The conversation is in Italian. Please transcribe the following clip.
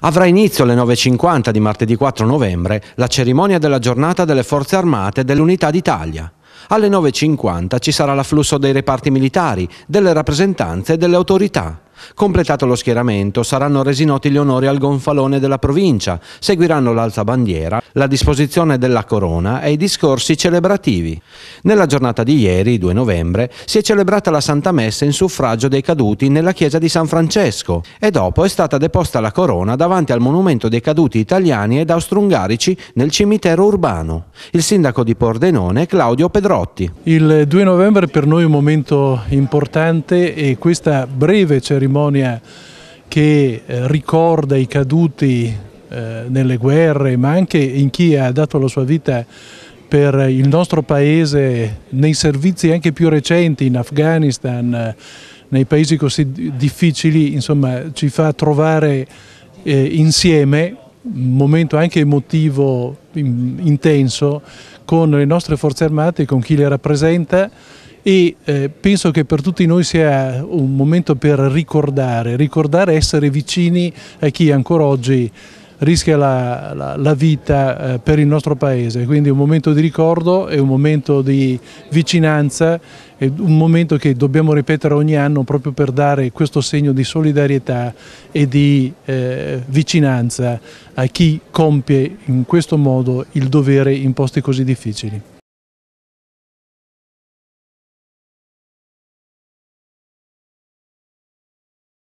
avrà inizio alle 9.50 di martedì 4 novembre la cerimonia della giornata delle Forze Armate dell'Unità d'Italia. Alle 9.50 ci sarà l'afflusso dei reparti militari, delle rappresentanze e delle autorità. Completato lo schieramento, saranno resi noti gli onori al gonfalone della provincia, seguiranno l'alzabandiera, la disposizione della corona e i discorsi celebrativi. Nella giornata di ieri, 2 novembre, si è celebrata la Santa Messa in suffragio dei caduti nella chiesa di San Francesco e dopo è stata deposta la corona davanti al monumento dei caduti italiani ed austro-ungarici nel cimitero urbano. Il sindaco di Pordenone Claudio Pedrotti. Il 2 novembre per noi è un momento importante e questa breve cerimonia cerimonia che eh, ricorda i caduti eh, nelle guerre, ma anche in chi ha dato la sua vita per il nostro paese nei servizi anche più recenti in Afghanistan, nei paesi così difficili, insomma, ci fa trovare eh, insieme un momento anche emotivo in, intenso con le nostre forze armate, con chi le rappresenta e eh, penso che per tutti noi sia un momento per ricordare, ricordare essere vicini a chi ancora oggi rischia la, la, la vita eh, per il nostro Paese, quindi un momento di ricordo e un momento di vicinanza, e un momento che dobbiamo ripetere ogni anno proprio per dare questo segno di solidarietà e di eh, vicinanza a chi compie in questo modo il dovere in posti così difficili.